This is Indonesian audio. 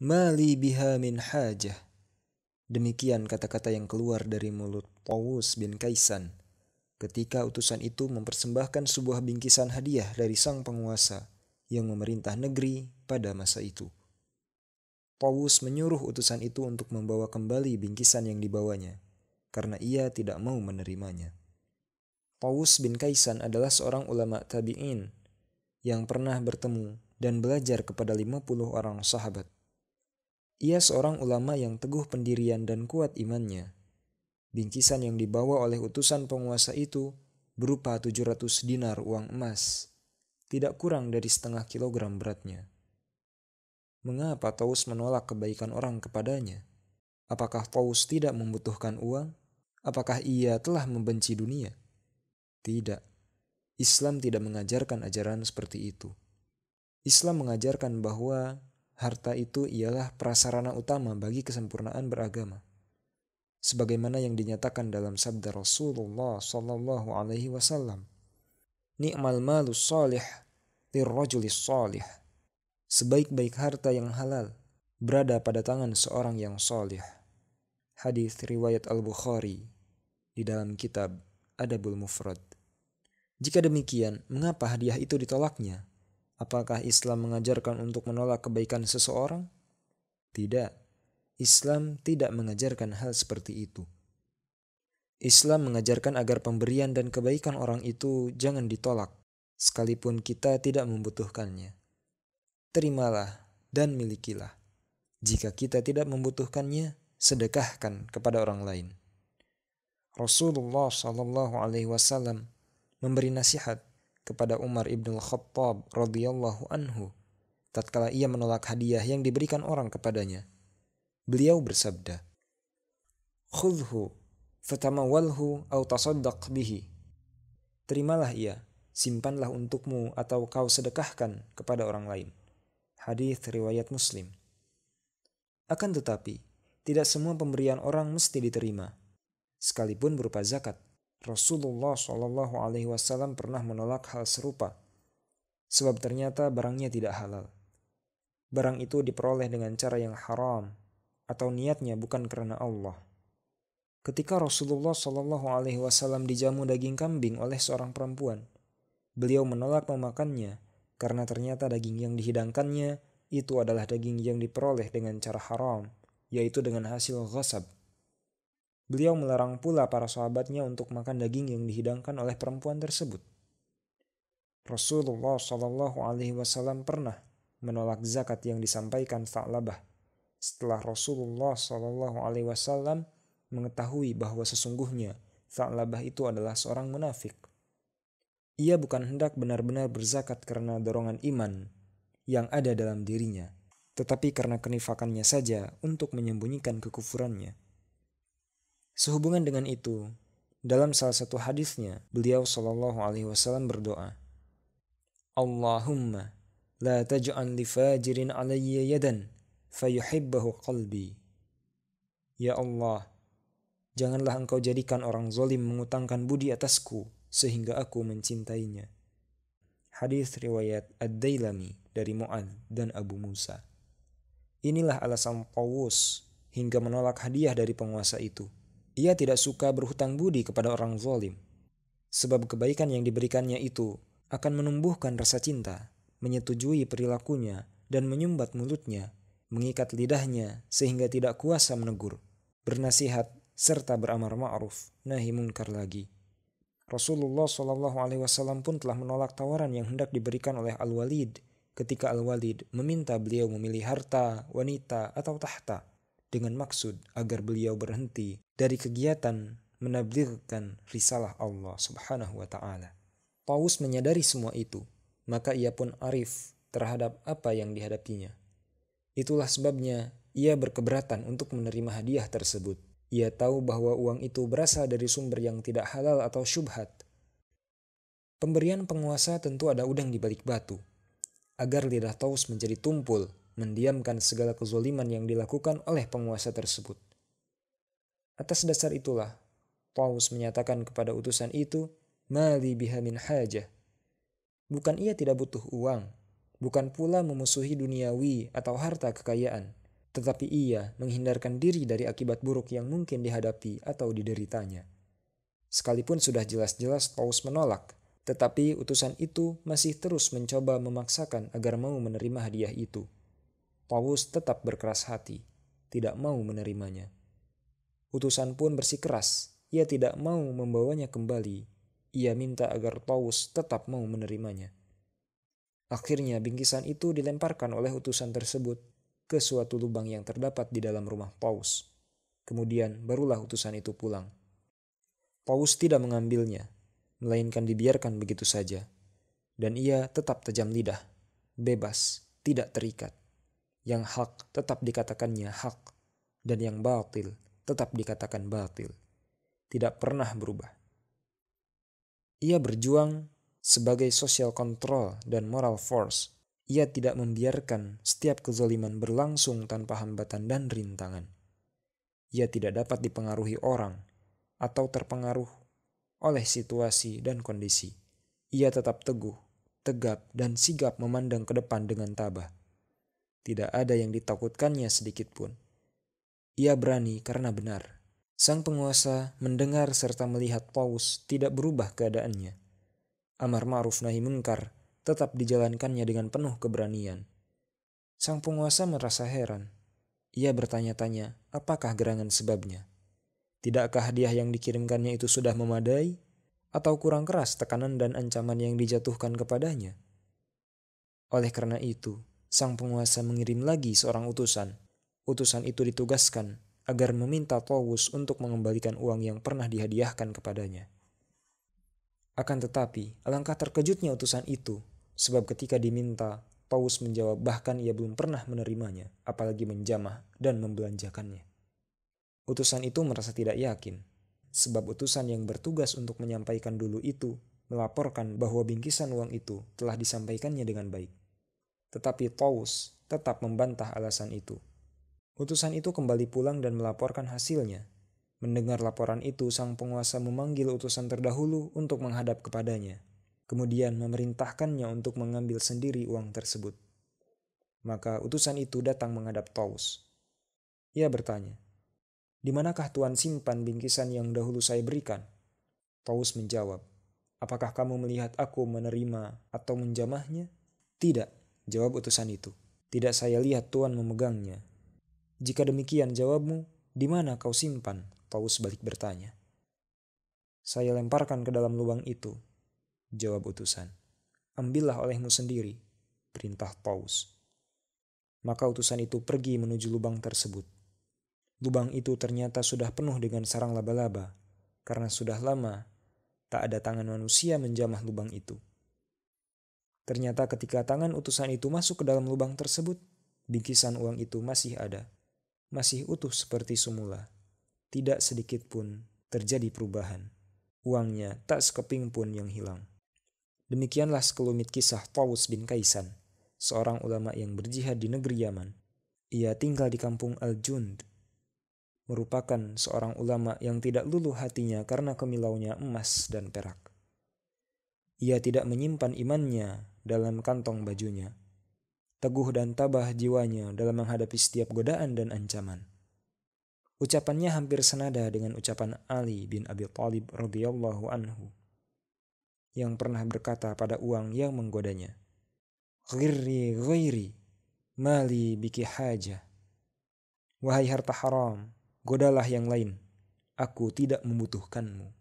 Mali biha min hajah. Demikian kata-kata yang keluar dari mulut Paus bin Kaisan ketika utusan itu mempersembahkan sebuah bingkisan hadiah dari sang penguasa yang memerintah negeri pada masa itu. Paus menyuruh utusan itu untuk membawa kembali bingkisan yang dibawanya, karena ia tidak mau menerimanya. Paus bin Kaisan adalah seorang ulama tabi'in yang pernah bertemu dan belajar kepada 50 orang sahabat. Ia seorang ulama yang teguh pendirian dan kuat imannya. Bingkisan yang dibawa oleh utusan penguasa itu berupa 700 dinar uang emas, tidak kurang dari setengah kilogram beratnya. Mengapa Taus menolak kebaikan orang kepadanya? Apakah Taus tidak membutuhkan uang? Apakah ia telah membenci dunia? Tidak. Islam tidak mengajarkan ajaran seperti itu. Islam mengajarkan bahwa harta itu ialah prasarana utama bagi kesempurnaan beragama. Sebagaimana yang dinyatakan dalam sabda Rasulullah sallallahu alaihi wasallam. Ni'mal malu salih lirrajulis salih. Sebaik-baik harta yang halal berada pada tangan seorang yang salih. Hadis riwayat Al-Bukhari di dalam kitab Adabul Mufrad. Jika demikian, mengapa hadiah itu ditolaknya? Apakah Islam mengajarkan untuk menolak kebaikan seseorang? Tidak. Islam tidak mengajarkan hal seperti itu. Islam mengajarkan agar pemberian dan kebaikan orang itu jangan ditolak, sekalipun kita tidak membutuhkannya. Terimalah dan milikilah. Jika kita tidak membutuhkannya, sedekahkan kepada orang lain. Rasulullah Shallallahu Alaihi Wasallam memberi nasihat kepada Umar ibn Khattab radhiyallahu anhu tatkala ia menolak hadiah yang diberikan orang kepadanya. Beliau bersabda, "Khudhu fatamawalhu au tasaddaq bihi." Terimalah ia, simpanlah untukmu atau kau sedekahkan kepada orang lain. Hadis riwayat Muslim. Akan tetapi, tidak semua pemberian orang mesti diterima, sekalipun berupa zakat. Rasulullah Shallallahu Alaihi Wasallam pernah menolak hal serupa, sebab ternyata barangnya tidak halal. Barang itu diperoleh dengan cara yang haram atau niatnya bukan karena Allah. Ketika Rasulullah Shallallahu Alaihi Wasallam dijamu daging kambing oleh seorang perempuan, beliau menolak memakannya karena ternyata daging yang dihidangkannya itu adalah daging yang diperoleh dengan cara haram, yaitu dengan hasil ghasab. Beliau melarang pula para sahabatnya untuk makan daging yang dihidangkan oleh perempuan tersebut. Rasulullah Shallallahu Alaihi Wasallam pernah menolak zakat yang disampaikan Sa'labah setelah Rasulullah Shallallahu Alaihi Wasallam mengetahui bahwa sesungguhnya Sa'labah itu adalah seorang munafik. Ia bukan hendak benar-benar berzakat karena dorongan iman yang ada dalam dirinya, tetapi karena kenifakannya saja untuk menyembunyikan kekufurannya. Sehubungan dengan itu, dalam salah satu hadisnya, beliau Shallallahu Alaihi Wasallam berdoa, Allahumma la taj'al li fajirin alayya yadan fayuhibbahu qalbi. Ya Allah, janganlah engkau jadikan orang zolim mengutangkan budi atasku sehingga aku mencintainya. Hadis riwayat Ad-Dailami dari Mu'ad dan Abu Musa. Inilah alasan Tawus hingga menolak hadiah dari penguasa itu ia tidak suka berhutang budi kepada orang zalim. Sebab kebaikan yang diberikannya itu akan menumbuhkan rasa cinta, menyetujui perilakunya, dan menyumbat mulutnya, mengikat lidahnya sehingga tidak kuasa menegur, bernasihat, serta beramar ma'ruf, nahi munkar lagi. Rasulullah Shallallahu Alaihi Wasallam pun telah menolak tawaran yang hendak diberikan oleh Al Walid ketika Al Walid meminta beliau memilih harta, wanita, atau tahta dengan maksud agar beliau berhenti dari kegiatan menabdirkan risalah Allah Subhanahu wa taala. Paus menyadari semua itu, maka ia pun arif terhadap apa yang dihadapinya. Itulah sebabnya ia berkeberatan untuk menerima hadiah tersebut. Ia tahu bahwa uang itu berasal dari sumber yang tidak halal atau syubhat. Pemberian penguasa tentu ada udang di balik batu, agar lidah Taus menjadi tumpul mendiamkan segala kezoliman yang dilakukan oleh penguasa tersebut. Atas dasar itulah, Paus menyatakan kepada utusan itu, Mali biha min hajah. Bukan ia tidak butuh uang, bukan pula memusuhi duniawi atau harta kekayaan, tetapi ia menghindarkan diri dari akibat buruk yang mungkin dihadapi atau dideritanya. Sekalipun sudah jelas-jelas Paus menolak, tetapi utusan itu masih terus mencoba memaksakan agar mau menerima hadiah itu. Paulus tetap berkeras hati, tidak mau menerimanya. Utusan pun bersikeras, ia tidak mau membawanya kembali. Ia minta agar Paulus tetap mau menerimanya. Akhirnya bingkisan itu dilemparkan oleh utusan tersebut ke suatu lubang yang terdapat di dalam rumah Paulus. Kemudian barulah utusan itu pulang. Paulus tidak mengambilnya, melainkan dibiarkan begitu saja. Dan ia tetap tajam lidah, bebas, tidak terikat yang hak tetap dikatakannya hak dan yang batil tetap dikatakan batil. Tidak pernah berubah. Ia berjuang sebagai social control dan moral force. Ia tidak membiarkan setiap kezaliman berlangsung tanpa hambatan dan rintangan. Ia tidak dapat dipengaruhi orang atau terpengaruh oleh situasi dan kondisi. Ia tetap teguh, tegap, dan sigap memandang ke depan dengan tabah tidak ada yang ditakutkannya sedikit pun. Ia berani karena benar. Sang penguasa mendengar serta melihat Paus tidak berubah keadaannya. Amar ma'ruf nahi mungkar tetap dijalankannya dengan penuh keberanian. Sang penguasa merasa heran. Ia bertanya-tanya, apakah gerangan sebabnya? Tidakkah hadiah yang dikirimkannya itu sudah memadai? Atau kurang keras tekanan dan ancaman yang dijatuhkan kepadanya? Oleh karena itu, sang penguasa mengirim lagi seorang utusan. Utusan itu ditugaskan agar meminta Tawus untuk mengembalikan uang yang pernah dihadiahkan kepadanya. Akan tetapi, alangkah terkejutnya utusan itu, sebab ketika diminta, Tawus menjawab bahkan ia belum pernah menerimanya, apalagi menjamah dan membelanjakannya. Utusan itu merasa tidak yakin, sebab utusan yang bertugas untuk menyampaikan dulu itu melaporkan bahwa bingkisan uang itu telah disampaikannya dengan baik. Tetapi Taus tetap membantah alasan itu. Utusan itu kembali pulang dan melaporkan hasilnya. Mendengar laporan itu, sang penguasa memanggil utusan terdahulu untuk menghadap kepadanya, kemudian memerintahkannya untuk mengambil sendiri uang tersebut. Maka utusan itu datang menghadap Taus. Ia bertanya, "Di manakah tuan simpan bingkisan yang dahulu saya berikan?" Taus menjawab, "Apakah kamu melihat aku menerima atau menjamahnya? Tidak. Jawab utusan itu. Tidak saya lihat Tuhan memegangnya. Jika demikian jawabmu, di mana kau simpan? Paus balik bertanya. Saya lemparkan ke dalam lubang itu, jawab utusan. Ambillah olehmu sendiri, perintah Paus. Maka utusan itu pergi menuju lubang tersebut. Lubang itu ternyata sudah penuh dengan sarang laba-laba, karena sudah lama tak ada tangan manusia menjamah lubang itu. Ternyata ketika tangan utusan itu masuk ke dalam lubang tersebut, bingkisan uang itu masih ada. Masih utuh seperti semula. Tidak sedikit pun terjadi perubahan. Uangnya tak sekeping pun yang hilang. Demikianlah sekelumit kisah Tawus bin Kaisan, seorang ulama yang berjihad di negeri Yaman. Ia tinggal di kampung Al-Jund, merupakan seorang ulama yang tidak luluh hatinya karena kemilaunya emas dan perak. Ia tidak menyimpan imannya dalam kantong bajunya. Teguh dan tabah jiwanya dalam menghadapi setiap godaan dan ancaman. Ucapannya hampir senada dengan ucapan Ali bin Abi Thalib radhiyallahu anhu yang pernah berkata pada uang yang menggodanya, "Ghirri ghairi, mali biki haja." Wahai harta haram, godalah yang lain. Aku tidak membutuhkanmu.